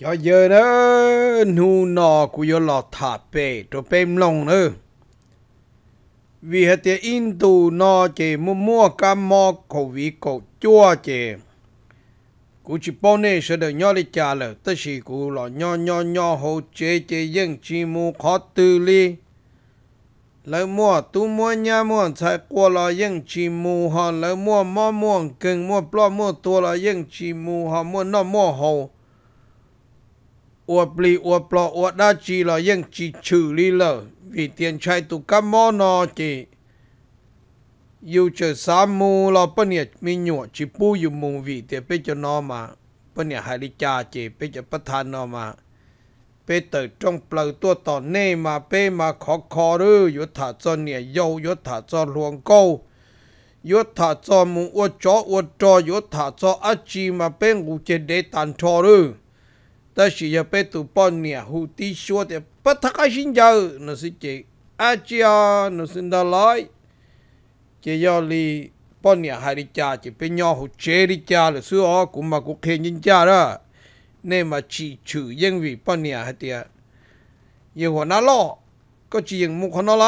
giờ giờ nó nu nọ của giờ lọ thả bể cho bém lông nữa vì hết tiền in tù nọ chỉ mua mua cá mò cổ vị cổ chua chỉ cú chỉ bao nè sẽ được nhau đi trả lời tất sĩ cú lọ nhau nhau nhau hồ chế chế dân chỉ mu khó tư li lỡ mua tu mua nhà mua 菜过了用起木哈，lỡ mua mua mua mua mua mu mua 更 mua 不 mua 多了用起木哈，mua nó hồ อวดปลีอวดปลออวดได้จีเรายังจีชื่อลีเลอวิเตียนชัยตุกัมมอนอจีอยู่เจอสามมูเราปเนี่ยมีหนวดจีปูอยู่มูวิเตียไปจะนอมาปเนี่ยหาริจาจีไปจะประธานนอมาไปเติดจงเปล่าตัวต่อเน่มาเป้มาขอคอรือยุทธาจอเนี่ยโยยุทธาจอหลวงโกยุทธาจอมูอวดจออวดจอยุทธาจออาจีมาเป้งูเจเดตันทอรือต่สิยาเปตุปอนเนี่ยหูตีชัวเดียปัทกาชินเจ้าหนสิเจอาจียหนสินดาลอยเจียอลีปอนเนี่ยหายใจจิเป็นยอหูเชริจาหรือซื้ออกุมากุเคนยินจาระเนี่ยมาชีชื่อยังวิปอนเนี่ยหาเดียยังหัวนาล้อก็จียังมุขนาไล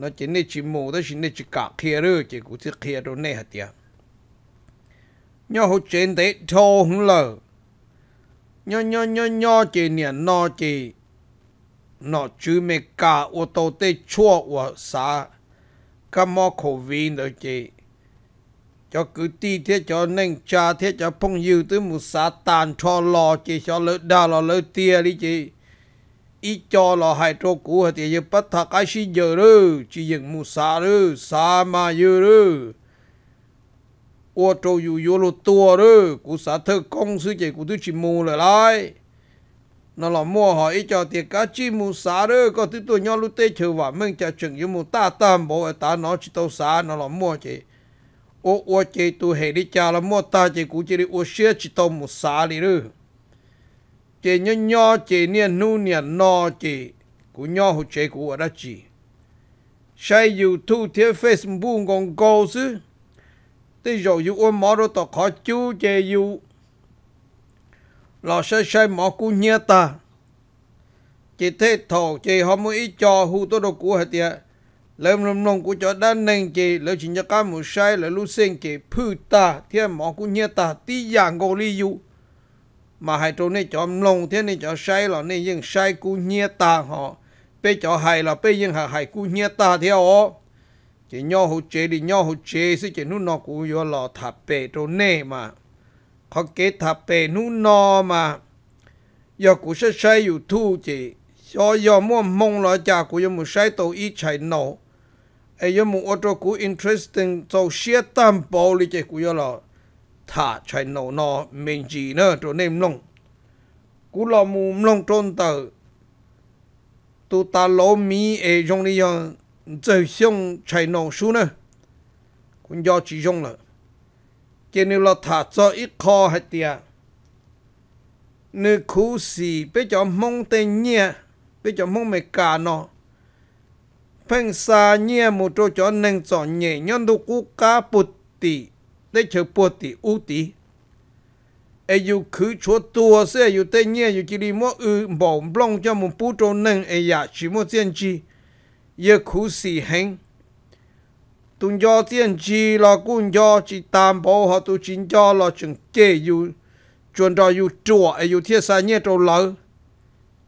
นั่นจะเนี่ยชิมูแ้่สิเนี่ยจิกาเคียร์เจกุสิเคียร์ตรงเนี่ยหาเดียยอหูเชนเตะโตหง่เลย nho nho nho nho chỉ niệm nó chỉ nó chú mẹ cả ô tô tê chua ô xa cả mò khổ vi nữa chỉ cho cứ ti thế cho nên cha thế cho phong yêu tới mù xã tàn cho lò chỉ cho lỡ đa lò lỡ tia đi chỉ ít cho lò hai trô cũ thì giờ bắt thà cái gì giờ rư chỉ dừng mù xã rư xã mà giờ rồi ô tô dù vô lô tua đó cụ xã thơ công sư chị cụ tôi chỉ mù lại nó là mua hỏi cho tiền cá chi mù xã đó có thứ tôi nhau lô tê chờ và mình cho chừng như mù ta tam bộ ta nó chỉ tàu xã nó là mua chị ô ô chị tôi hệ đi cha là mua ta chị cụ chị đi ô xe chỉ tàu mù xã đi đó chị nhớ nhớ chị niên nu niên nọ chị cụ nhớ hồ chị cụ ở đó chị sai dù thu thế facebook còn câu chứ tí dụ dụ ôn mỏ đồ tỏ khó chú chê dụ lò sơ sơ mỏ cú nhớ ta chị thế thổ chị họ mới cho hù tôi đồ cú hết tiệt lầm lầm lầm cú cho đan nền chị, lỡ chỉ cho cá mù sai lỡ lu sen chị phư ta thế mỏ cú nhớ ta tí dạng gò li dụ mà hai chỗ này cho lông thế này cho sai là này nhưng sai cú nhớ ta họ bây cho hay là bây nhưng hà hay cú nhớ ta theo chỉ nhau hỗ chế đi nhau hỗ chế sẽ chỉ nút nó cũng vô lò thả bể trâu nè mà họ kế thả bể nút nó mà giờ cũng sẽ xây dù thu chỉ do giờ mua mông lo cha cũng giờ muốn xây tàu ít chạy nổ ai giờ muốn ô tô cũng interesting tàu xe tam bộ đi chỉ cũng giờ lò thả chạy nổ nó mình gì nữa trâu nêm lông cũng lò mua lông trôn tờ tu ta lố mi ai trong đi giờ giờ xong chạy nổ xuống nữa cũng do chỉ dùng là cho nên là cho ít kho hay tiệt nếu sĩ bây giờ mong tên nhẹ bây giờ mong mày cả nó phanh xa nhẹ một chỗ cho nên cho nhẹ nhân đồ cú cá bột tì để chờ bột tì u tì ai yêu cứ chỗ tua sẽ yêu tên nhẹ yêu chỉ đi mua ư bỏ blong cho một bút chỗ nên ai ya chỉ mua tiền chi ye khu si hen tun yo tien ji lo kun yo chi tam bo ho tu chin yo lo chung ke yu chuan do yu chua e yu thia sa nye to lo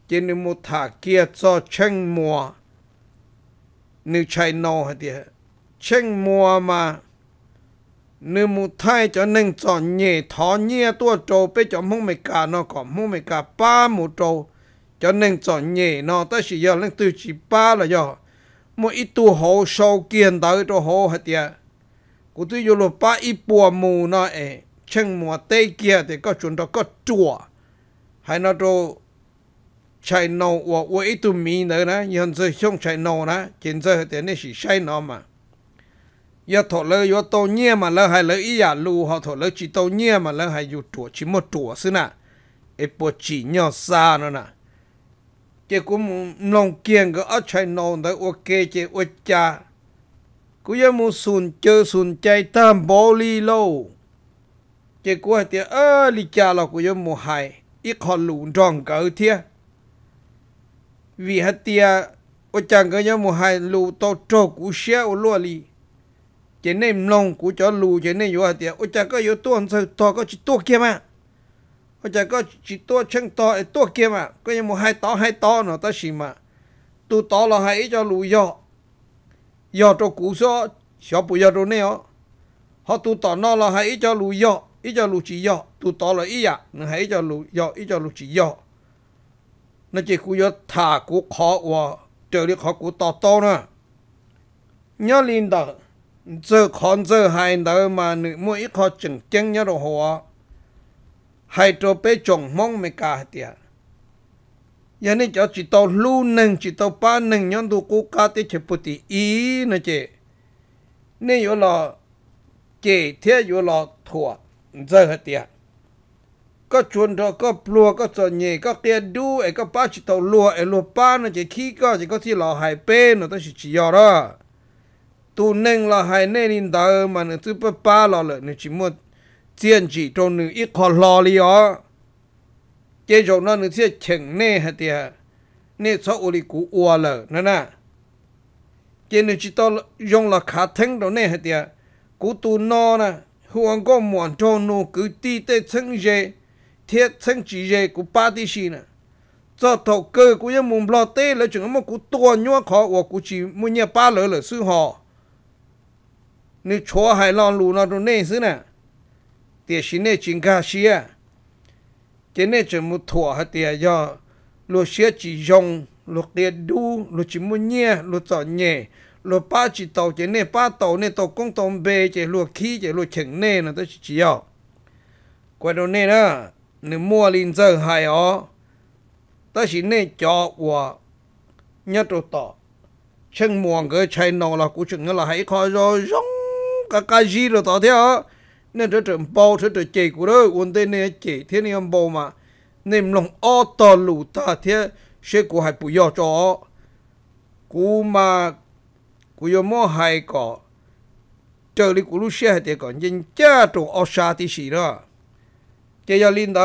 chen ni mu tha kia cho cheng mua ni chạy no hả tia cheng mua mà nếu mu thay cho nên cho nhẹ thọ nhẹ tua trâu bây cho mông mày cả nó có mông mày cả ba mu trâu cho nên cho nhẹ nó ta chỉ giờ lên từ chỉ ba là do mỗi ít itu ho show kiên tới cho ho hết tiệt cụ tuy dù lo ba ít bùa mù na ế chân mùa tây kia thì có chuẩn đó có chùa hay nó cho chạy nâu và và ít tu mi nữa nè nhưng giờ không chạy nâu nè chính giờ thì nó chỉ chạy nó mà giờ thọ lỡ giờ tàu nhẹ mà lỡ hay lỡ ít à lu họ thọ lỡ chỉ tàu nhẹ mà lỡ hay dù chùa chỉ một chùa xí nè ít bùa chỉ nhỏ xa nữa nè chỉ cũng nông kiêng cái ở chạy nồng đấy ok chỉ ôi cha cú giờ mu sùn chơi sùn chạy tam bó lì lâu chỉ cú hay tiếc ơ lì cha là cú giờ mu hay ít họ lùn tròn cỡ thia vì hết tiếc ôi chàng cái giờ mu hay lù to trâu cú xe ô lúa li chỉ nên lòng cú cho lù chỉ nên vô hết tiếc ôi chàng cái vô tuần sau to có chỉ to kia mà bây giờ có chỉ tua chân to ấy tua kia mà có như một hai to hai to nó ta xì mà tu to là hãy cho lùi gió gió cho cú gió gió bùi gió rồi nè họ tu to nó là hãy cho lùi gió ít cho lùi chỉ gió tu to là ít à nó hãy cho lùi gió ít cho lùi chỉ gió nó chỉ cú gió thả cú khó và trời đi khó cú to to nữa nhớ linh đó giờ còn giờ hai đời mà nữ mỗi khó chừng chân nhớ đồ hoa hydro pe chong mong cả ka hatia yani cho chỉ tàu lu nâng chỉ tàu pa nâng nhon du cô ca te che puti i nè chị, nè yo lo che the yo lo thua giờ hết hatia có chuồn đó có plua có sợ nhẹ có kia đu ấy e có ba chỉ tàu lúa ấy e lúa ba nè chị khi có chỉ có thì lo hai pê nó tôi chỉ chỉ giờ đó tu nâng hai hải nên đờ mà nó chụp ba lo lợn nó chỉ muốn chiến chỉ cho nữ ít khó lo li ó chế chỗ nó nữ sẽ chừng nè hả tìa nè sao ổ lì cú ua lờ nè nè chế nữ chỉ to dùng là khá thánh đó nè hả tìa cú tu no nè huống có muộn cho nó cứ ti tê chân dê thiết chân chỉ dê cú ba tí xì nè cho thầu cơ cú yên mùng lo tê là chừng mà cú tua nhua khó của cú chỉ mua nhà ba lỡ lỡ sư họ nếu chúa hài lòng lù nó rồi nè sư nè tiền xin nè chính ca xia thế nè chỉ một thua hết tiền do lo xia chỉ dùng lo tiền đu lo chỉ muốn nhẹ lo cho nhẹ lo ba chỉ tàu thế nè ba tàu nè tàu công tàu bê thế lo khí thế lo chừng nè nó tới chỉ yêu qua đó nè đó nếu mua linh giờ hay ó ta chỉ nè cho của nhất đồ tỏ chân muồng cái chai nọ là cũng chừng là hãy coi cho giống cả cái gì rồi tỏ theo nên rất trở bao rất trở chạy của đó quân tên này chạy thế này em bao mà nên lòng ô tờ lù ta thế sẽ của hai bụi gió cho cú mà cú gió mò hai cỏ trở đi cú lúc xe hai tiền còn nhìn cha trụ ô xa tí xì đó chạy cho linh đó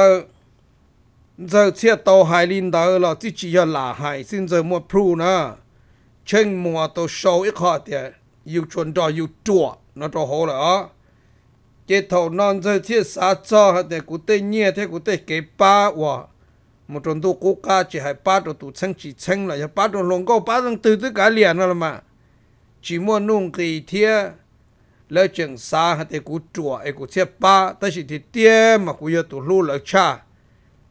giờ xe tàu hai linh đó là chỉ chỉ cho là hai xin giờ mua pru nữa trên mùa tàu sâu ít họ tiền yêu chuẩn cho yêu chùa nó cho hổ là chế thầu non rơi thiết xa cho hạt để cụ tê nhẹ thế cụ tê kế ba hòa một trong tôi cố ca chỉ hay ba trong tụ chân chỉ chân là hai ba trong lòng câu ba trong từ từ cả liền rồi mà chỉ muốn nung kỳ thiê lỡ chừng xa hạt để cụ chùa ấy cụ thiết ba ta chỉ thì tiê mà cụ giờ tụ lưu lỡ cha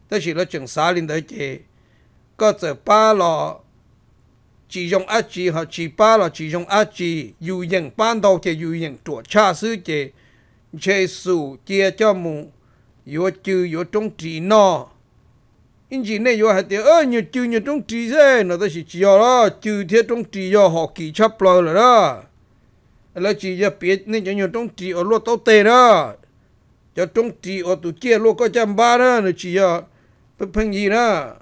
ta chỉ lỡ chừng xa linh tới chế có giờ ba lo chỉ dùng ác chỉ hoặc chỉ ba lo chỉ dùng ác chỉ dù nhận ban đầu thì dù nhận chùa cha sư chế Jesus chia cho mù, yo chư yo trong trì nó in chỉ nè, yo hạt tiêu ơ nhiều chư nhiều trong trì thế nó ta chỉ chỉ đó chư thế trong trì yo họ kỳ chấp lo rồi đó là chỉ cho biết nên cho nhiều trong trì ở lô tàu tệ đó cho trong trì ở tụ chia lô có chăm ba đó nó chỉ cho phân gì đó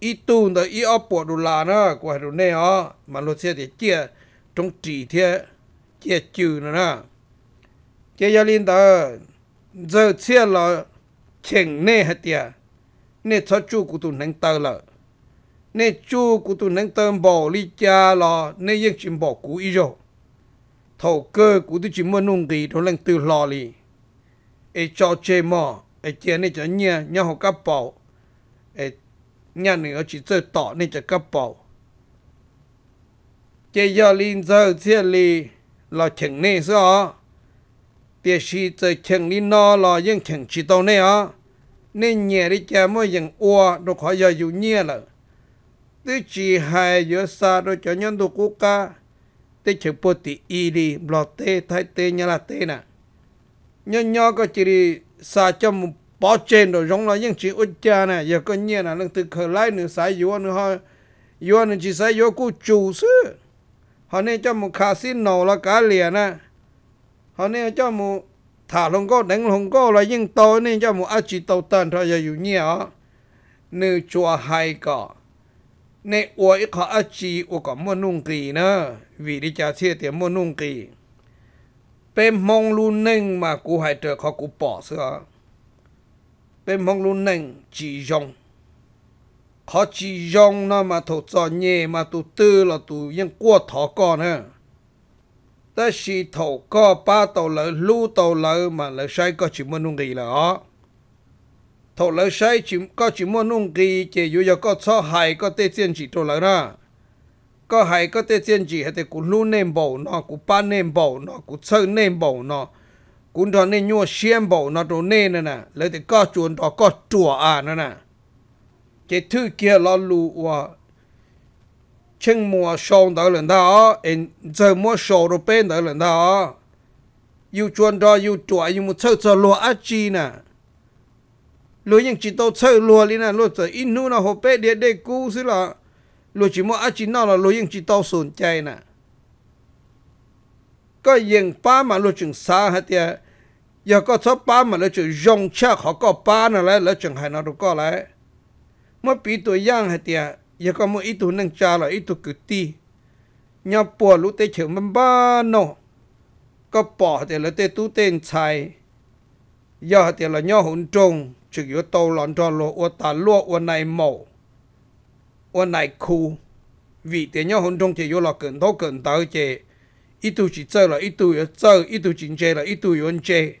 ít tu đó ít ấp bỏ đồ là đó của đồ này mà lô xe thì chia trong trì thế chia chữ nữa đó cái gia linh đó giờ chia là chèn này hết tiệt nè cho chú cụ tụi nâng tơ là nè chú cụ tụi nâng tơ bỏ đi cha là nè yên chìm bỏ cú ý rồi thầu cơ cụ tụi chỉ mua nung gì đó lần từ lò đi ai cho chê mò ai chia nè cho nhia nhau học cấp bảo ai nhà nữa chỉ chơi tỏ nè cho cấp bảo cái gia linh giờ chia li là chèn nè sao tiền sĩ tới chừng đi nó lo nhưng chừng chỉ tàu này á nên nhẹ đi cha mới dừng ua đồ khỏi giờ dù nhẹ là tư chỉ hai giữa xa đồ cho nhân đồ cố ca tê chữ bồ tì y đi lọ tê thay tê nhà là tê nè nhân nhỏ có chỉ đi xa cho một bỏ trên đồ giống là những chỉ út cha nè giờ có nhẹ là lần từ khởi lái nữa sai dùa nữa thôi dùa nữa chỉ sai dùa cô chủ sư họ nên cho một khả xin nổ là cá liền nè họ nên cho mù thả lồng cô đánh lồng cô là nhưng tôi nên cho mù ác chỉ tàu tần thôi giờ dù ở nữ chùa hai cỏ nên ủa ít khó ác chỉ ủa có mua nung kỳ nữa vì đi chả chia tiền mua nung kỳ bên mong luôn nâng mà cụ hải trợ khó cụ bỏ sữa bên mong luôn nâng chỉ dùng khó chỉ dùng nó mà thổ cho nhẹ mà tụ tư là tụ nhưng qua thọ con ha ta chỉ thầu có ba tàu lỡ lưu tàu lỡ mà lỡ sai có chỉ muốn nung gì là ó thầu lỡ sai chỉ có chỉ muốn nung gì chỉ dù giờ có cho hại có tê tiền chỉ tàu lỡ đó có hại có tê tiền chỉ hay thì cũng lưu nem bầu nó cũng ba nem bầu nó cũng chơi nem bầu nó cũng thằng nên nhua xiêm bầu nó đồ nên nè nè lỡ thì có chuồn đó có chùa à nè nè cái thứ kia lo lưu wa 清末上到人他啊，嗯，怎么上到边到人他啊？又转到又转，又么凑凑罗阿基呢？罗ยังจิตโตเชื่อรัวเลยนะรัวจะอินนู่นนะหัวเป็ดเด็ดได้กูสิละรัวจิมว่าอาจิน่าละรัวยังจิตโตสนใจนะก็ยังป้ามารัวจึงสาหัตยอยาก็ชอบป้ามาแล้วจึงยงเชื่อเขาก็ป้านั่นแหละแล้วจึงให้นารุก็แล้วเมื่อปีตัวย่างหัตยา giờ có một ít tụ nâng cha là ít tụ cử ti nhà bỏ lũ tê chịu mâm ba nô có bỏ thì là tê tú tên chai giờ thì là nhà hỗn trùng chỉ yếu tàu lòn trò lộ ô tà lụa ô này mổ ô này khu vì thế nhà hỗn trùng chỉ yếu cẩn thấu cẩn tao chế ít tụ chỉ chơi là ít tụ chơi ít tụ chính chế là ít tụ yếu chế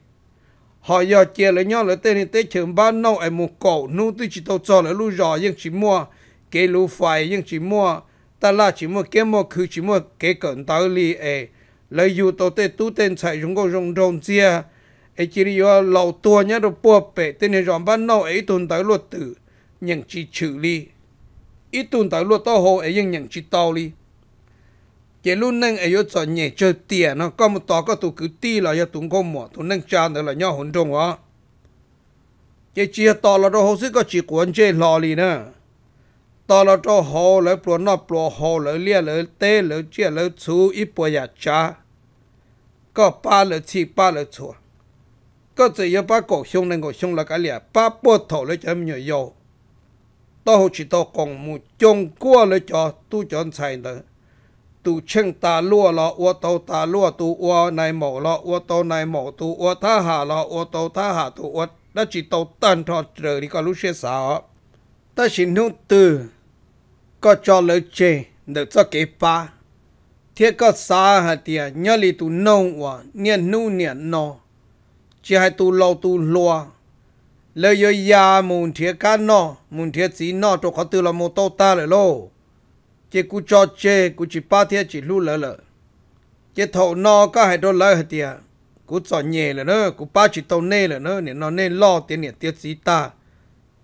họ giờ chia lấy nhau lấy tên thì tê chịu nô ai một cổ nu tê chỉ tàu cho lấy lũ rò nhưng chỉ mua kế lũ phải nhưng chỉ mua ta là chỉ mua kế mua cứ chỉ mua kế cận tao li ấy lấy dù tổ tê tu tên chạy chúng có rong rong chia ấy chỉ đi vào tua nhá đồ bùa bể tên này rong ban nâu ấy tồn tới luật tử nhưng chỉ chữ li ít tồn tới luật tao hồ ấy nhưng nhưng chỉ tao li cái lúc nâng ấy yếu chọn nhẹ chơi tiền nó có một tòa có tụ cứ ti là yếu tuần có mỏ tuần nâng cha nữa là nhau hồn trong á cái chia to là đồ hồ sức có chỉ cuốn chơi lò li nữa ตอนเราโตหอเลยปลัวนอปลัวโหอเลยเลี้ยเลยเต้เลยเจี๊ยเลยชูอีปัวยาจ้าก็ป้าเลยชีป้าเลยชัวก็จะยป้าก็ชงนั่งกชงละกันเลียป้าปวดท้องเลยจะมีอยู่ยาต่อหัวชิตอกงมูจงกัวเลยจอตู้จอนใส่เด้อตูเชิงตาลัวลออัวโตตาลัวตูอัวในหมอกลออัวโตในหมอกตูอัวท่าหาลออัวโตท่าหาตูอัวดละจิโตตันทอดเจอรีก็รู้เชี่ยสาวแต่ฉินนุงตือ có cho lỡ chê được cho kế ba thế có xa hả tìa nhớ lì tụ nông hoa, niên nu niên nọ chỉ hai tụ lâu tụ loa lỡ yếu ya mùn thế cá nọ mùn thế gì nọ cho khó tư là mô tô ta lỡ lô chỉ cú cho chê cú chỉ ba thế chỉ lưu lỡ lỡ chỉ thọ nọ có hai đô lỡ hả tìa cú cho nhẹ lỡ nỡ, cú ba chỉ tàu nê lỡ nỡ, nên nó nê lo tiền niệm tiết gì ta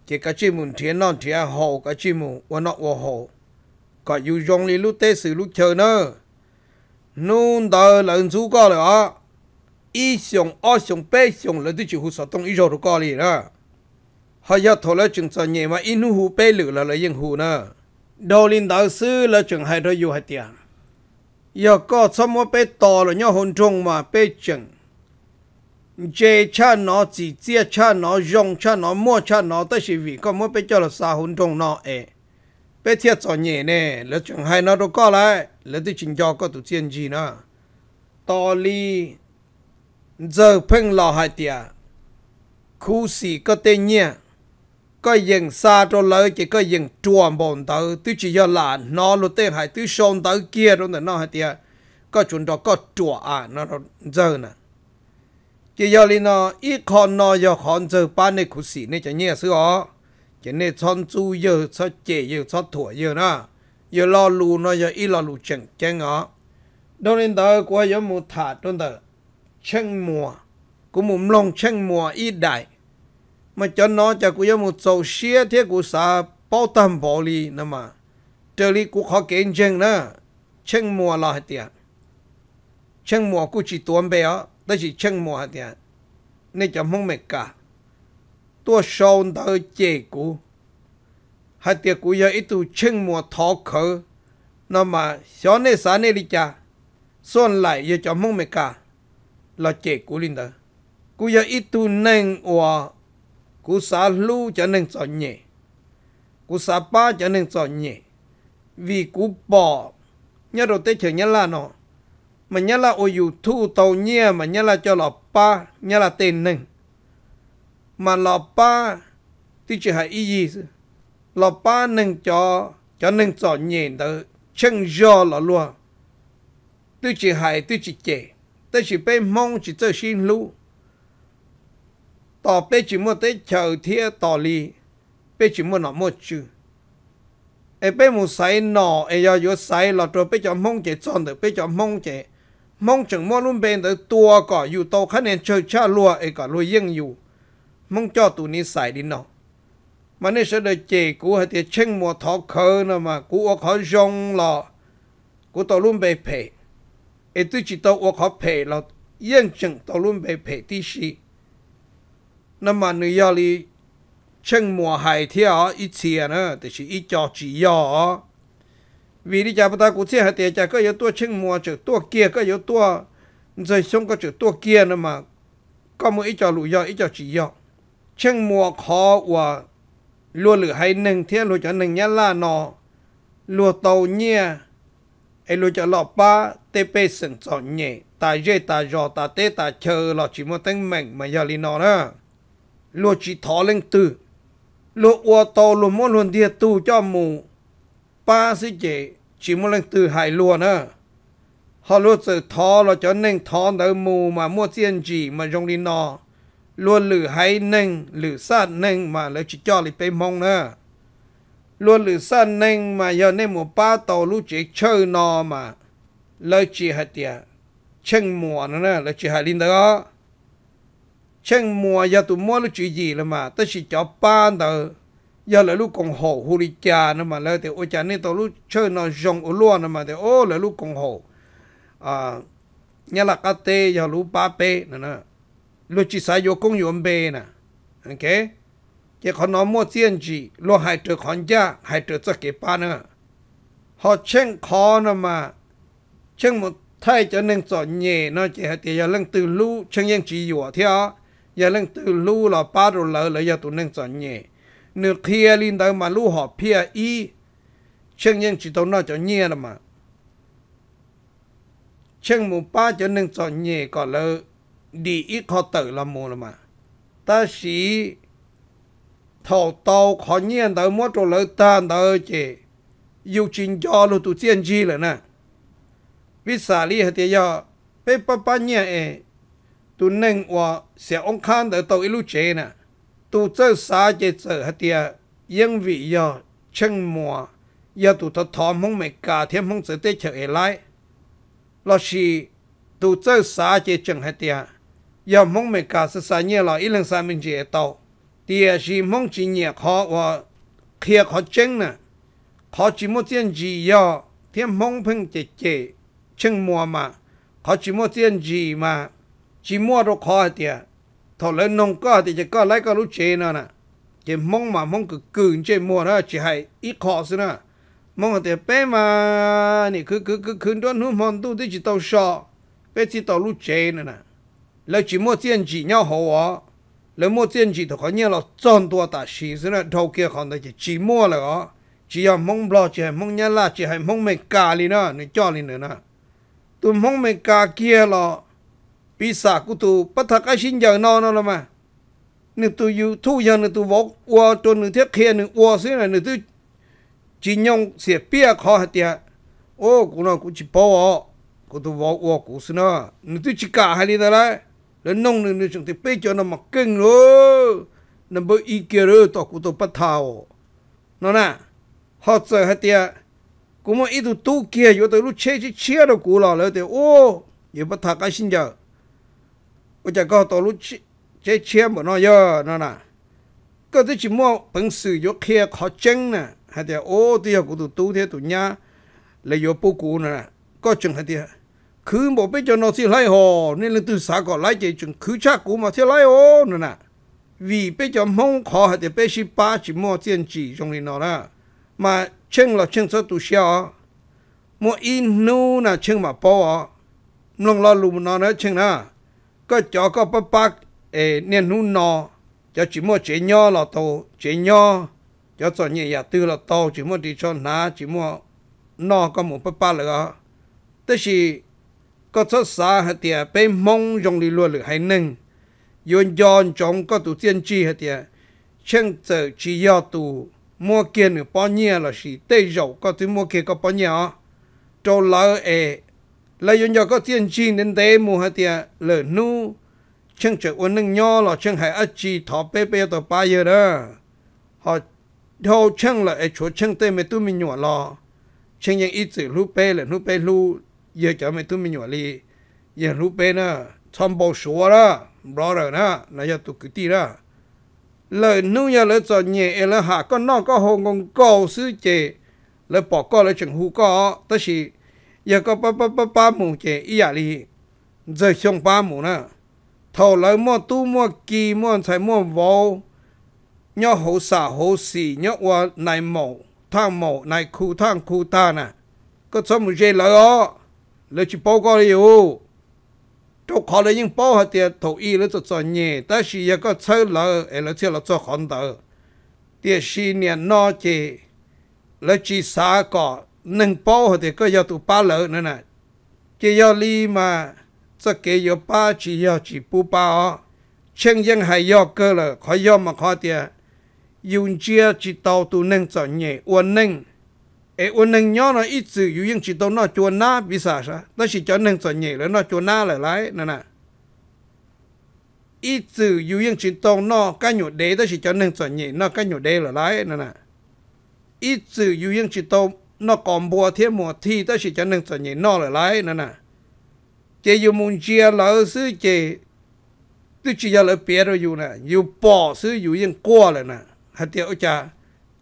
cái cái chim mùng thiên non thiên hồ cái chim mùng và nọ và hồ có yêu dòng lý lúc tết sự lúc chờ nữa nôn đờ là ứng chú có rồi à y xong o xong bê xong là tôi chịu hụt sở tông y rồi có lý đó họ giờ thổ là chừng sợ nhẹ mà y nu hụ bê lửa là lấy yên hụ nữa đầu linh đạo sư là chừng hai đôi yêu hai tiền giờ có xong mua bê to là nhau hồn trung mà bê chừng chế cha nó chỉ chia cha nó dùng cha nó mua cha nó tới sự việc có mua bây giờ là sao hôn trong nó ấy bây giờ cho nhẹ nè lấy chẳng hay nó đâu có lại lấy tôi chính cho có tụ tiền gì nữa to li giờ phăng lò hai tia khu sĩ có tên nhẹ có dừng xa cho lỡ chỉ có dừng chuồn bồn tớ tôi chỉ cho là nó lúc tên hai tôi xôn tớ kia rồi nó hai tia có chuyện cho có chuồn à nó giờ nè chỉ do lý nó ít còn nó do còn chơi ba này cũng xỉ này chẳng nhẹ sự ó chỉ nên chọn chú giờ cho chế giờ cho thủa giờ nó giờ lo lù nó giờ ít lo lù chẳng chẳng ó đâu nên đó qua giờ mù thả trong đó chẳng mùa cũng mù lòng chẳng mùa ít đại mà cho nó cho cũng giờ mù sầu xia thế cũng sa bao tâm bỏ đi nữa mà trở đi cũng khó kiến chẳng nữa chẳng mùa là hết tiệt chẳng mùa cũng chỉ tuôn bé ó 但是清末的，你就冇咩噶，多上到结果，还得古要一度清末逃口，那么小那啥那里家，算来也就冇咩噶，là chế của linh đó, cú giờ ít tu nâng hòa, cú xả lu cho nên cho nhẹ, cú ba cho nên cho nhẹ, vì cú bỏ, nhớ đầu tết chờ nhớ là nó mà nhớ là ở YouTube tàu nhia mà nhớ là cho lọp ba nhớ là tên nừng mà lọp ba thì chỉ hay ý gì lọp ba nừng cho cho nừng cho nhện tới chân gió lọ luôn tôi chỉ hay tôi chỉ chè tôi chỉ bé mong chỉ cho xin lu tỏ bé chỉ muốn tới chờ thia tỏ lì bé chỉ muốn nó mua chứ ai bé muốn say nọ ai giờ vô sai lọ rồi bé cho mong chỉ chọn được bé cho mong chỉ มองจังมอวลุ่มเบนแต่ตัวก็อยู่โตคะแนนเชิดชาลัวไอ้ก็รวยยิ่งอยู่มองจ้อตัวนี้ใส่ดินเนาะมันนี่เสดเจกูให้เตียเช่งมัวทอเคอนะมากูอวกเขายงหลอกูตัวลุ่มเบเพไอ้ตัวจิตตอวกเขาเพเราเยี่ยงจังตัวลุ่มเบเพที่สีนั่นมันนี่ยอลีเช่งมัวหายเที่ยวอีเทียนะแต่ชีอีจอจียอ vì đi chả bắt ta cũng chia hạt tiền chả có yếu tua chưng mua chữ tua kia có yếu tua rồi xong có chữ tua kia nữa mà có một ít cho lụi do ít cho chỉ do chưng mua khó và lúa lửa hay nâng thế lúa cho nâng nhá là nó lúa tàu nhia ai lúa cho lọ ba tê bê sừng cho nhẹ ta dê ta giò ta tê ta chờ lọ chỉ một tiếng mệnh mà giờ lì nó nữa lúa chỉ thọ lên từ lúa ua tàu lúa muốn luôn địa tu cho mù ba sư chế จิมลังตือหายลัวนะฮารุจะทอเราจะหนึ่งทอเดมูมามั่วเซียนจีมาจงลินนอลวนหรือหายหนึ่งหรือสั้นหนึ่งมาแล้วจิจ่อหลีไปมองนะลวนหรือสั้นหนึ่งมายอนในหมู่ป้าโตลู่จีเชิญนอมาเลยจีหัดเตียเชิงมัวนะเนอะเลยจีหายลินเดอเชิงมัวยาตุมัวลุจีจีละมาแต่ชิจ่อป้านเดอยาเลลูกกงหอฮูริจานะมาแล้วแต่ออจาร์นี่ตัวลูกเชิญนอนจงอุลวนะมาแต่โอ้เลลูกกงหออาเลักัตเตยาลูปาเปน่นะลูกจีสายโยกงโยมเบนะโอเค เจ้าขนนอมัวเซียนจีลูกหายเจอขันจ้าหายเจอสักเก็บานะหอเช่งคอนะมา เช่งหมดไทยจะหนึ่งสอนเย่นะเจ้าเตียยาเร่งตื่นลู่เช่งยังจีอยู่เถ่ะยาเร่งตื่นลู่หล่อป้ารุนเลยเลยยาตัวหนึ่งสอนเย่นื้อเคลียลินเดมาลู่หอบเพียอีเชิงยังจิตเอาน่าจะเงียละมาเชิงมูป้าจะหนึ่งจอเงียก่อนเลยดีอีคอเตอร์ละมูละมาตาสีทอโตาขอเงียนเดมัวตัวเลยตาเดเจอยู่จินจอลูตุเจียนจีเลยนะวิสาลีเหตียอเปปปาเงี่ยเอตุนึงว่าเสียองคานเดโตอีลูเจน่ะ tu chơi xa chế chơi hạt tiệt yên vị giờ chân mùa giờ tu thật thòm mong mẹ cả thêm mong sẽ tê chở ở lại lo xì tu chơi xa chế chân hạt tiệt giờ mong mẹ cả sẽ xa nhẹ lo ít lần xa mình chế tàu tiệt xì không chỉ nhẹ khó và ờ, kia khó chân nè khó chỉ một tiền gì giờ thêm không phăng chế chế chân mùa mà khó chỉ một tiền gì mà chỉ mua đồ khó hạt tiệt thọ lên nông có thì chỉ có lấy có lúc chế nữa nè chỉ mong mà mong cứ cứ chế mua đó chỉ hay ít khó xí nè mong thì bé mà nè cứ cứ cứ cứ đó nó mòn tu thì chỉ tàu sọ bé chỉ tàu lúc chế nữa nè lấy chỉ mua tiền chỉ nhau hồ ó lấy mua tiền chỉ thì có nhiều là tròn tua ta xí xí nè đầu kia còn thì chỉ mua là ó chỉ là mong lo chỉ hay mong nhá là chỉ hay mong mày cả đi nữa nè cho đi nữa nè tôi mong mày cả kia là ปีศากุตูปัทกาชินอย่างนอนนั่นละมาหนึ่งตัวอยู่ทู่ยังหนึ่งตัวบอกวัวจนหนึ่งเทียเคียหนึ่งวัวซึ่งหนึ่งตัวจีนยงเสียเปียคอหัดเดียโอ้กูน่ะกูจีบอ่ะกูตัวบอกวัวกูสินะหนึ่งตัวจีกาหัดเลยนะแล้วน้องหนึ่งหนึ่งจึงติเปียจนน่ะมาเก่งเลยนั่นเป็นอีเกลือต่อกูตัวปัทาวนั่นน่ะหัดเจอหัดเดียกูมันอีตัวตู้เกียอยู่แต่รู้เชี่ยเชี่ยเรากูหล่อเลยแต่โอ้ยังปัทกาชินอย่าง我讲个道路这这钱不那要那那，个这只么本事有开考证呢，还得哦对呀，古都都的都伢来有不顾呢，个证还得。cứ một bên cho nó thì lấy hồ nên là từ xã có lấy chỉ chừng cứ chắc cũng mà thì lấy hồ nữa nè vì bây giờ mong khó thì bây giờ ba chỉ mua tiền chỉ trong này nó nè mà chừng là chừng sao tụi xeo mua in nu là mà bỏ lòng lo lùm nó nữa chừng có cho có bắp bắp nên nu nọ cho chỉ mua chế nho là tổ chế nho cho cho nhẹ nhà dạ tư là tổ chỉ mua đi cho ná chỉ mua nọ có một bắp bắp là tức là có cho xa hết tiệt bé mong dùng đi luôn được hay nâng yon yon trong có tụ tiên chi hết tiệt chân chờ chỉ do tụ mua kia nửa bao nhiêu là chỉ tây dầu có thứ mua kia có bao nhiêu cho lỡ ê ลายยอก็เตียนจีนเดนเตมูฮะเตียเลนูเชางจะวันนึงย่อหรอเชิงหายอจีถอเปเปต่อไปเยอะนะฮะเ่าเชิงละไอชัวเชิงเต้ไม่ตู้มีหนวดรอช่างยังอิจฉรูเปเลยรู้เปรูเยอะจะไม่ตู้มีหนวดลีอย่ารูเปนะทำบอกชัวละบล็อกเลยนะนายตุกตีละเลยนู่นยาเลยจอดเงี่ยเอเลหะ ก็นอกก็หงงก็ซื้อเจแล้วปอกก็เลยเชิงหูก็ต่อสิ giờ có ba ba ba ba mù chế ý à đi giờ xong ba mù nè thầu lấy mua tu mua kỳ mua sai mua vô nhớ hậu xả hậu xì nhớ qua này mổ thang mổ này khu thang khu ta nè có xong một chế lấy lấy chỉ bao có đi ô chỗ lấy những bao hạt tiền y lấy cho cho nhẹ ta chỉ giờ có chơi lấy là cho khẩn tờ tiền xì nè nó chế lấy chỉ xả cọ nâng bó thì có giờ tụ ba lợ nữa nè chỉ giờ li mà cho kể giờ ba chỉ giờ chỉ bu ba ó chân dân hay giờ cơ là khỏi giờ mà khó thì dùng chia chỉ tàu tụ nâng cho nhẹ uốn nâng ê uốn nâng nhỏ nó ít sự dùng những chỉ tàu nó chuồn na vì sao sao nó chỉ cho nâng cho nhẹ rồi nó chuồn na lại lại nè nè ít sự dùng những chỉ tàu nó cái nhổ đế nó chỉ cho nâng cho nhẹ nó cái nhổ đế lại lại nè nè ít sự dùng những chỉ tàu nó còn bùa thiên mùa thi ta chỉ cho nên sợ nhỉ nó lại lái nữa nè chỉ yêu muốn chia lỡ xứ chỉ tôi chỉ giờ lỡ bia rồi yêu nè yêu bỏ xứ yêu yên qua lại nè hạt tiêu cha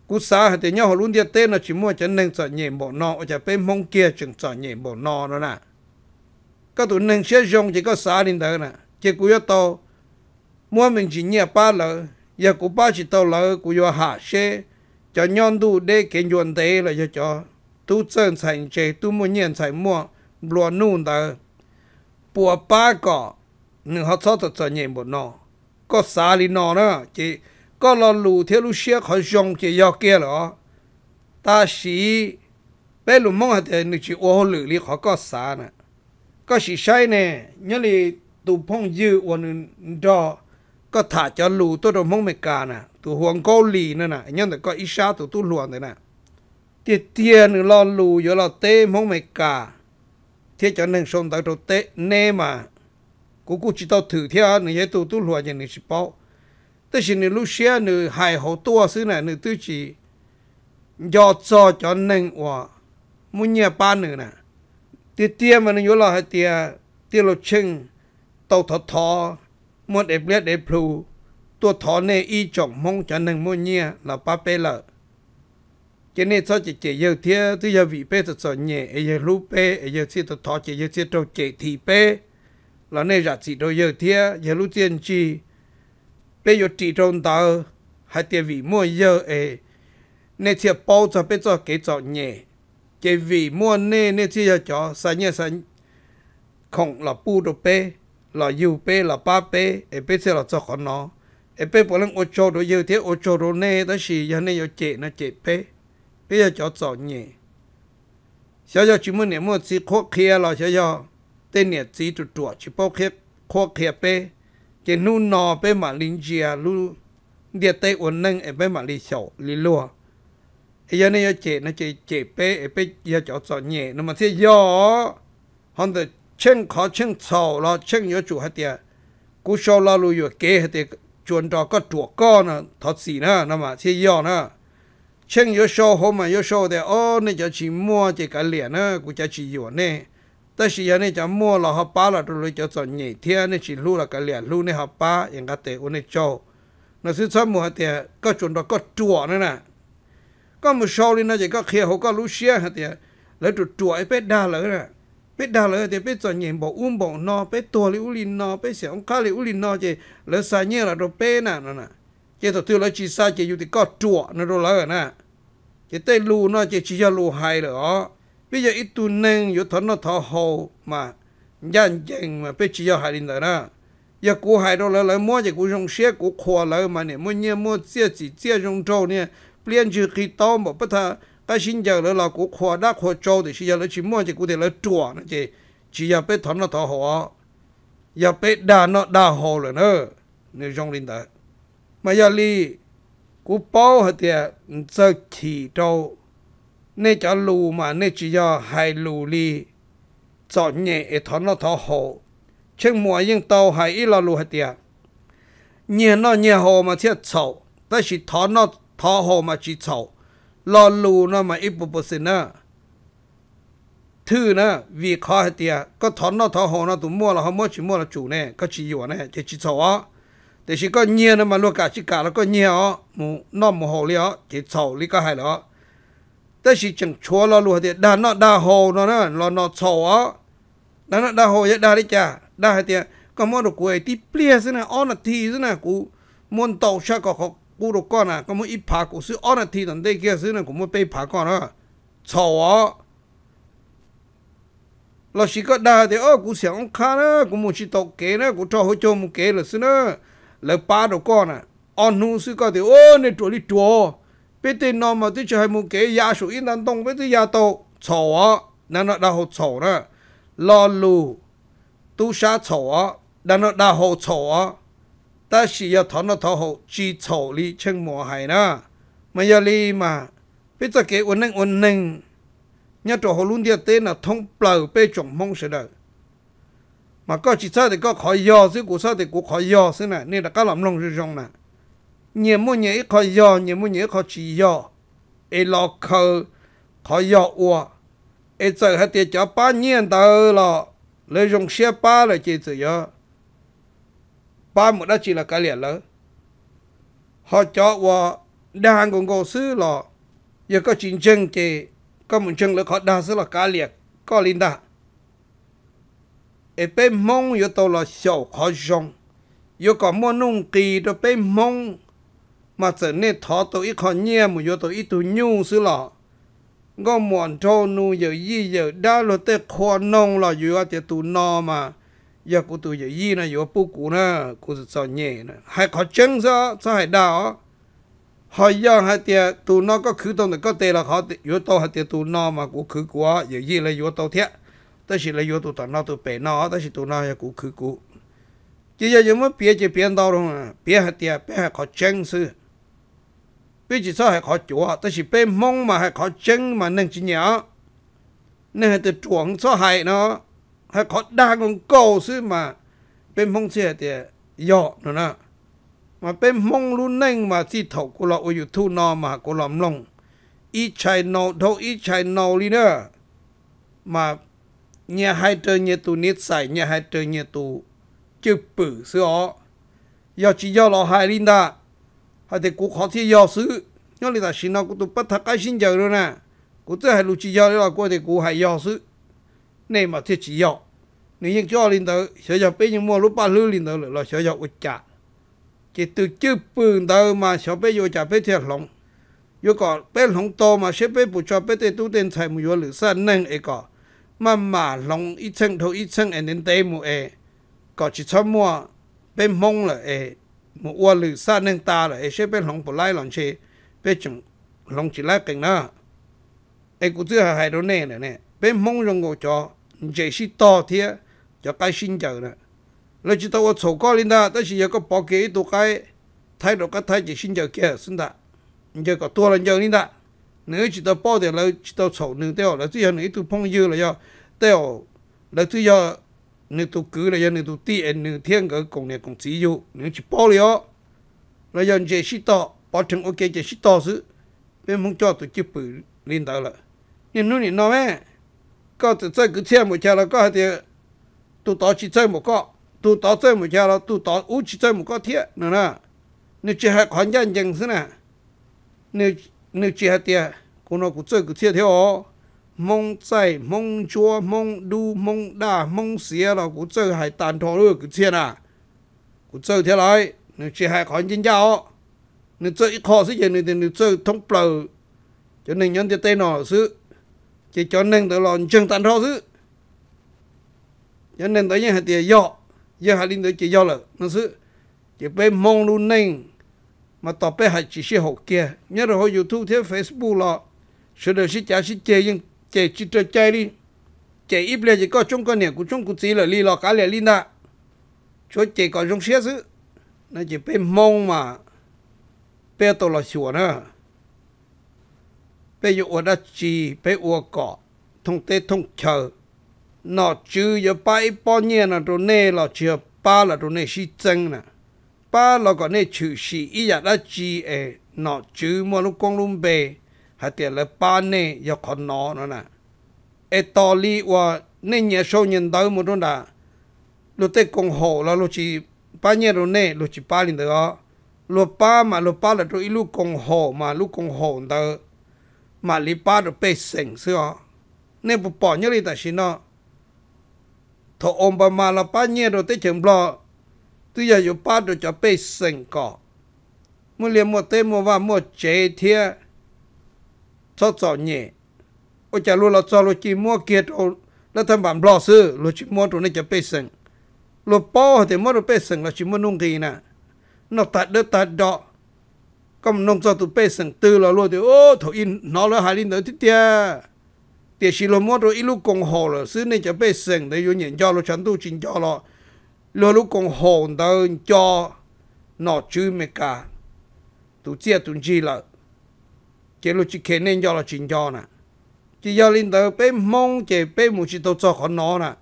cú xa hạt tiêu nhau họ luôn đi tên là chỉ mua cho nên sợ nhỉ bộ nọ chả bên mong kia chừng sợ nhỉ bỏ nọ nữa nè các tụi nên sẽ dùng chỉ có xa lên đó nè chỉ cú yêu to mua mình chỉ nhẹ ba lỡ giờ cú ba chỉ tao lỡ cú yêu hạ xe จะย้อนดูได้เกินยวนเดลยจะจตู้เซินใส่เจตู้มวยเย็นใส่ม่วงรัวนู่นเตอปัวป้าก่อหนึ่งเขาชอตัดสนเย็นบนนอก็สาลีนอเนาะจีก็รอหลูเทลุเชียเขาจงจียอเกลอตาสีเป็นลุมมองหัวเดนึ่งจีโอหลือลีเขาก็สาเนาะก็สีใช่เนี่ยนี่ตูพงยืวันนึงดอก็ถ่าจะหลูตัวดมมองเมกาน่ะ tu huang câu lì nữa nè nhân là có ít sao tu tu luồng thế nè tiệt tiền nữa lo lù giờ lo tê mong mày cả thế cho nên sống tại chỗ tê nè mà cố cố chỉ tao thử theo nữa vậy tu tu luồng vậy nên chỉ bảo tức là nữa lúc xưa nữa hại hậu tua xứ này nữa tư chỉ do cho cho nên hòa muốn nhà ba nữa nè tiệt tiền mà nó giờ lo hay tiệt tiệt lo chừng tao thọ thọ muốn đẹp liệt đẹp phù ตัวถอนเนี่ยอีจงมงจันหนึ่งมเนี่ยเราป้าเปล่าเจนี่ซอเจเจเยอะเทียที่ยาวีเป้สดสดเนี่ยเอเยรู้เป้เอเยสิตัวถอเจเยสิตัวเจทีเป้เราเนี่ยจัดสิตัวเยอะเทียเยรู้เจียนจีเป้ยจีตรงตาให้เตียวีมั่วเยอะเอเนี่ยเทียเป้าจะเป้จะเกจเนี่ยเจวีมั่วเนี่ยเนี่ยเทียจ่อสัญญาสัญของเราปูตัวเป้เราอยู่เป้เราป้าเป้เอเป้เสียเราจะขอนอเอเป้ปลังโอโจโดยเยอะทียโอโจโรเน่ตั้งสี่ยันเนยเจนะเจเป้เป้จะจอดสอนเนี่ยเาียยอชิมุเนี่ยมั่วสีโคเคียรอเสียยเต้นเนี่ยสีจุดตัวชิโปเคียโคเคียเป้เจนูนอเป้มาลินเจียลูเดียเตอวนนึงเอเป้มาลิเฉาลิลัวเอยันเนยเจนะเจเจเป้เอเป้ยาจอดสอนเนี่ยนั่นมันเสียยอฮันเดเช่นขอเช่นเฉาเราเช่นยอจู่ฮัตเตียกูชอบลาลูอยู่เก๋ฮัตเตีจวนดอก็ตัวก้อนนะทอดสีนะนั่นมาเชี่ยย่อนะเช่นยศโฮมายศแต่อ๋อนี่จะชิมัวจะกันเหลี่ยนะกูจะชิอยู่เนี่ยแต่ชิยานี่จะมัวเราฮับป้าเราตัวเลยจะสนใหญ่เทียนี่ชิลู่ละกันเหลี่ยลู่นี่ฮับป้าอย่างกัเตอุนิ่โจนั่นสิ่งสมัวเตียก็จวนดอก็ตัวนั่นนะก็มือชนลินะจะก็เคลียร์เขาก็รู้เชี่ยเตียแล้วุดตัวไอ้เป็ดได้เลยนะ biết đào lỡ thì biết chọn nhện bộ um bộ no biết tua liu lin no biết sẹo cá liu lin no chứ lỡ xa nhẹ là đồ bê nè nè chứ thật tiêu lỡ chỉ xa chứ dù thì có chùa nó đồ lỡ nè chứ tê lù nó chứ chỉ cho lù hay lỡ bây giờ ít tu nâng dù thọ nó thọ hồ mà nhân dân mà biết chỉ cho hay lin đó giờ cú hay đó lỡ lỡ mua chứ cú dùng xe cú khoa lỡ mà nè mua nhẹ mua chia chỉ chia dùng trâu nè biến chữ khi tao mà bất thà ta xin giờ lỡ là của khoa đã khoa cho thì xin giờ lỡ chỉ mua chỉ cụ thể lỡ chùa nữa chị chỉ giờ bé nó thọ họ giờ đà nó đà họ rồi nữa nếu trong linh ta mà giờ li cú bao hết tiệt giờ chỉ đâu nè cho lù mà nè chỉ giờ hai lù nhẹ thằng nó thọ họ trên mùa yên tàu hai là lù hết tiệt nhẹ nó nhẹ họ mà thiệt xấu ta chỉ thằng nó thọ họ mà chỉ xấu ลอนลูนะมาอิปปสินะทื่อนะวีคอเตีย ก็ถอนนอทอหอนะตุมัวละหอมัวชิมัวละจูแน่ก็ชิอยู่นะเจชิซอแต่ชิก็เงียนะมาลวกกาชิกาแล้วก็เงียอ๋อมูนอมหอเลียเจซอลิก็ให้ละแต่ชิจังชัวลอลูเตียดานนอดาหอนอนะลอนนอซอดานนอดาหอยดาดิจ้าดาเตียก็มัวดกวยที่เปลี่ยซะนะออนาทีซะนะกูมนตอกชะก็古罗讲啊，我们一爬古是二十天能得结束呢，我们被爬讲了，错啊！老师个大的哦，古想看呢，古没去到给呢，古找好久没给了是呢，来爬罗讲呢，安努是个的哦，你做你做，别的那么的就还没给，压手一难动，别的压到错啊，那那那好错呢，老路都啥错啊，那那那好错啊。chỉ chỉ có nó lý mà mà giờ 但是要谈到讨好基础里称磨海呢，没有力嘛，别再给稳定稳定，nhà trò hồ luôn địa tên là thông bờ bê chủng mong sẽ đời mà có chỉ sao thì có khỏi giò chứ của sao thì của khỏi giò thế này nên là các làm lòng rồi rong nè nhiều mua nhiều khỏi giò nhiều mua nhiều khỏi chỉ giò ê lo khờ khỏi giò ua ê e giờ hết tiền cho ba nhiên tờ rồi, e lấy dùng xe ba là chỉ tự do ba một đó chỉ là cái liền lỡ họ cho và đa hàng còn gồ sư lo, giờ có chuyện chân thì có một chân lỡ họ đa sư là cái liền có linh đa ở bên mong yo tàu là sầu khó rong yo có mua nung ti đó bên mong mà trở nên thọ tàu ít khó nhẹ mà yo tàu ít tù nhu sư mòn trâu nu giờ gì giờ đa lo tê khó nông là yo tê tù nò mà giờ cụ tôi giờ gì này giờ bố cụ na, cụ sợ nhẹ na, hay khó chân sao sao hay đau, họ giờ hay tiệt tụi nó có khử tông được có tiệt là họ yếu tố hay tiệt tụi nó mà cụ khử quá giờ gì là yếu tố thiệt ta chỉ là yếu tụi tao nó tụi bể nó ta chỉ tụi nó giờ cụ khử cụ chỉ giờ chúng mới biến chỉ biến đau rồi mà bịa hay tiệt biến hay khó chân sư biến chỉ sao hay có chúa ta chỉ biến mong mà hay khó chân mà nên chỉ nhớ nên hay tiệt chuẩn sao hay nó 还靠大公狗是嘛？bên mong xe thì dọ nữa nè mà bên mong luôn nâng mà chỉ thầu của lọ ở thu nọ mà của lọ lòng ít chạy nọ đâu ít chạy nọ đi nữa mà nhà hai tờ nhà tù nít xài nhà hai tờ nhà tù chữ bự sư ó giờ chỉ lọ hai linh đã hay thì cũng khó thì do sư nhưng là xin nó cũng tụ bắt cái xin giờ rồi nè cũng tự hai lúc chỉ do là cô thì cũng hay do sư này mà thiết chỉ dọc nếu như cho lên tới sẽ dọc bây những mua lúc ba lư lên tới là sẽ dọc của chả chỉ từ chữ bừng tới mà sẽ bây giờ chả bây thiệt lòng yo có bên lòng to mà sẽ bên bù cho bên tê tu tên thầy mùa lửa sa nâng ấy có mà mà lòng ít chân thôi ít chân anh đến tê mùa ấy có chỉ cho mua bên mông là ấy mùa ua lửa sa nâng ta là ấy sẽ bên lòng bù lại lòng chê bên chừng lòng chỉ lai cảnh nữa ấy cũng chưa hài đâu nè nè bé mong rằng ngồi cho chỉ sĩ to thế cho cái sinh chờ nè nó chỉ tao chỗ có lên đó đó chỉ có bỏ kế tụ cái thay đổi cái thay chỉ sinh chờ kia xin đã giờ có tua lên giờ lên đó nếu chỉ tao bỏ thì là chỉ tao chỗ nương tiêu là chỉ là nửa tụ phong dư là do tiêu là chỉ do nửa tu cứ là do nửa tụ tiền nửa thiên cái công này công chỉ dụ nếu chỉ bỏ liền là do chỉ sĩ to bỏ chừng ok chỉ sĩ to chứ bên mong cho tụi chỉ bự lên đó là nên nó nên nói mấy có từ chơi cứ chơi một chơi là có thì tụ tao chỉ chơi một có tụ tao chơi một chơi là tụ tao u chỉ chơi một có thiệt nữa nè nếu chỉ hay hoàn nhân dân thế nè nếu nếu chỉ hay tiệt cô nó cũng chơi cứ thiệt theo mong chạy mong chua mong đu mong đà mong xía là cũng chơi hay tàn thọ rồi cứ thiệt à cũng chơi thế lại nếu chỉ hay hoàn nhân giao nếu chơi ít khó thế giờ nếu chơi thông bờ cho nên nhân tiền tên nó sự chỉ cho nên tớ lo chân tan rõ chứ cho nên tớ nhớ hạt tiền do do hạt linh tớ chỉ do là nó chứ chỉ bé mong luôn nên mà tỏ bé hạt chỉ sẽ học kia nhớ rồi hồi youtube thế facebook lo sửa được sẽ trả sẽ chơi nhưng chơi chỉ chơi chơi đi chơi ít lên chỉ có chung con nè của chung của chỉ là li lo cả lẽ li đã chỗ chơi còn chung xe chứ nó chỉ bé mong mà bé tôi là sửa nữa bây giờ ở đó chỉ bây ở cọ thông tế thông chờ nó chứ giờ ba ít bao nhiêu là đồ nè là chưa ba là đồ nè xí chân nè ba là còn nè chữ xí, ít giờ đó chỉ ê nó chứ mà lúc con luôn bề hay tiền là ba nè giờ còn nó nữa nè ê to li và nè nhà sâu nhân đâu một đôi nè lúc tế công hộ là lúc chỉ ba nhiêu đồ nè lúc chỉ ba linh đó lúc ba mà lúc ba là đồ ít lúc công hộ mà lúc công hộ đó มาลีปาดเปสเซงเสียเนี่ยปอนี่ยริตาชินอถอมามาลาป้าเนี่ยโรเตเฉมบลอตุยาอยู่ป้าดจะเปสเซงก่อเมื่อเรียนมัวเตมัวว่ามัวเจเทียชอบสอนเนี่ยโอจะรู้เราจอเราจีมัวเกียรติแล้วทำบัตรบลอซื้อเูาจีมัวตรงนี้จะเปเซงลูกป้อหต่มัวเราเปเซงเราจีมัวนุ่งกีน่ะนอกตัดเดือดตัดดอก咁弄咗都被省 tư 了咯，就哦，頭先拿了海里頭啲啲，啲是落摸到一路共河了，所以你就被省你要人家咯，全都錢家咯，落路共河到家拿住咩噶，都知啊，都知啦，幾路只肯人家咯錢家呢，只要領導被蒙就被冇知道做可攞啦，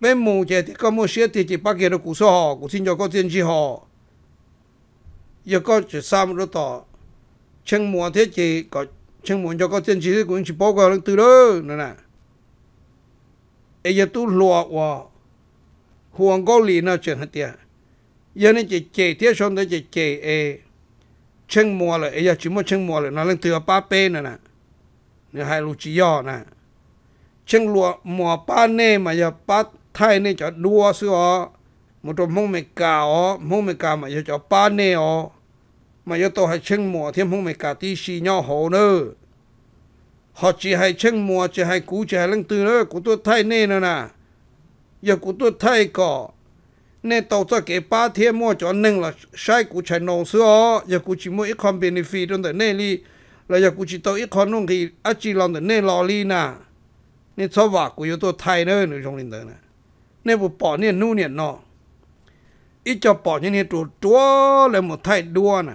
被冇就啲咁冇寫啲就把佢都估錯，估清楚個真知好。一個住三嗰度，清門鐵字個清門有個政治啲管住包個對咯，嗱嗱，一日都落喎，黃高連啊，真係啲，有呢隻字啲上到隻字誒，清門啦，一日全部清門啦，嗱你對個巴邊嗱嗱，你係路子呀嗱，清落門巴呢咪又巴泰呢就落咗。một trong mong mày cả ó mong mày cả mà giờ cho ba nè ó mà giờ tôi hay chưng mùa thêm mong mày cả tí xì nhau hồ nữa họ chỉ hay chưng mùa chỉ hay cú chỉ hay lăng tư nữa của tôi thay nè nữa nè giờ của tôi thay cỏ nè tàu cho kể ba thêm mua cho nâng là sai của chạy nổ xưa giờ của chỉ mua ít con benefit trong tới nè li là giờ của chỉ tàu ít con luôn thì ở chỉ làm tới nè lò li nè nè sau vả của tôi thay nữa nữa trong linh tới nè nè bộ bỏ nè nu nè nọ ít cho bỏ như hiện trụ chúa là một thay đua nè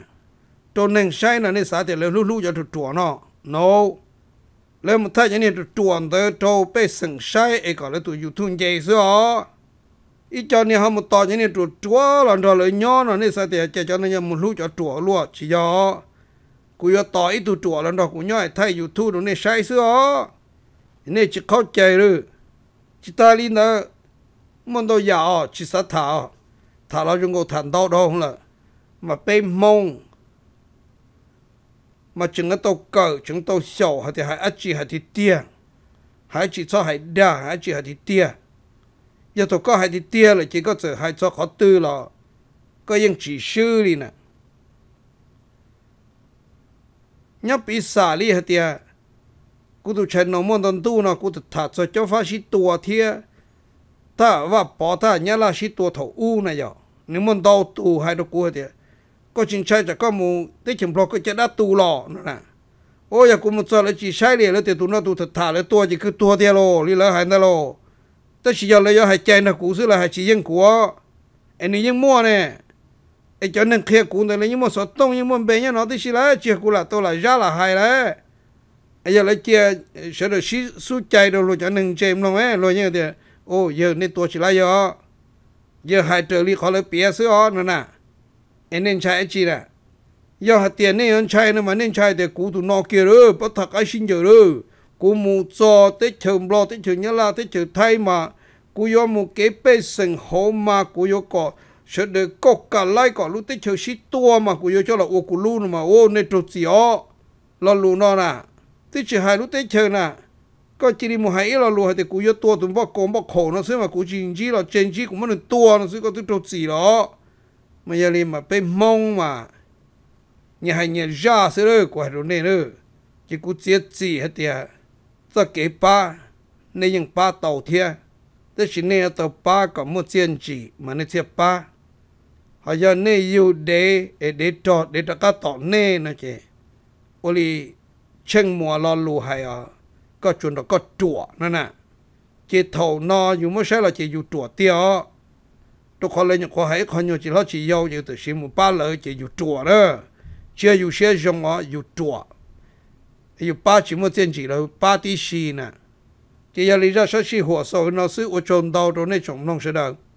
trụ nên sai là nên xã thì là lú lú cho trụ chúa nó no là một thay như hiện trụ chúa tới trụ bê sừng sai. ấy gọi là tụ dù thun dây xưa ít cho nên họ một tò như hiện trụ chúa là đó là nhỏ nó nên xã thì chạy cho nên một lú cho chúa luôn chỉ do cú yo tò ít tụ chúa là đó cú nhỏ thay dù thu nó nên say xưa nên chỉ khó chơi rồi chỉ ta đi nữa mong đâu giàu chỉ sát thảo thả lo chúng cô thành đau đâu không là mà bê mông mà chúng tôi cờ chúng tôi sầu hay thì hãy ăn chỉ hay thì tia hãy chỉ cho hãy đa hãy chỉ hay thì tia giờ tôi có hãy thì tia là chỉ có sự hãy cho khó tư là có những chỉ sư đi nè nhấp bị xả đi hay thì cú tụ chạy nó muốn tận tu nó cú tụ thả cho cho phát sinh tua thiệt ta và bỏ ta nhớ là chỉ tua thầu u này giờ nếu muốn đau tu hay đâu cua thì có chính sai chắc có mù tới chừng lo có chết đã tu lò nữa nè ôi giờ cũng một giờ là chỉ sai liền là thì tu nó tu thật thà là tua chỉ cứ tua theo lò đi lỡ hay nó lò tới chỉ giờ là giờ hay chạy nè cũ xứ là hay chỉ riêng của anh ấy riêng mua nè anh cho nên kia cũ này là nhưng mà sợ tông nhưng mà bé nhá nó tới chỉ là chỉ cũ là tôi là ra là hay đấy anh giờ lấy chia sẽ được xí số chạy đâu rồi cho nên chém nó ấy rồi như thế โอ้เยอะในตัวชิลายอเยอะหายเจอรีขอเลยเปียซื้ออนั่นน่ะเอ็นเน้นใช้ไอจีน่ะยอหาเตียนเน้นใช้นะมันเน้นใช้แต่กูถูนอเกียร์ปัทักไอชินเยอะกูมูจอเตเฉิมรอเตเฉิมยะลาเตเฉิมไทยมากูยอมูเกเปสังโฮมากูยอก่อเสด็จก็กะไล่ก่อรู้เตเฉิมชิตัวมากูยอเจ้าละโอกูรู้นะมาโอ้ในตรุษสีอ๋อเราลูนอน่ะเตเฉิมหายรู้เตเฉิมน่ะก็จีดีมหายเราลูหายแต่กูยตัวตุนบอกโกมบอกโขนะซึ่งมากูจริงจีเราเจนจีกูมันตัวนะซึ่งก็ตุตัวสีหรอมันยาลิมาเป็นมงมาเนี่ยหายเนี่ยจ้าเสือกว่าตรงนี้เนอจีกูเจียจีฮะเตียจะเก็บป้าในยังป้าเต่าเทียแต่ชินเนี่ยเต่าป้าก็มั่วเจียนจีมันเนี่ยเทียป้าหายเนี่ยอยู่เดเอเดตอเดตะก็ต่อเน่นะเจโอลีเชิงมัวรอลูหายอ่ะ có chuẩn đó có chùa nè nè chỉ thầu no dù mới sẽ là chỉ dù chùa tiêu tôi những khó hãy khó nhiều lo chỉ yêu chỉ tự xin một ba lời chỉ dù chùa đó chưa dù xe dùng ở chùa dù ba chỉ một tiền chỉ là ba tí xì nè chỉ giờ lý ra sẽ xì hồ sâu nó xứ ở trộm rồi nên trộm nông sẽ đâu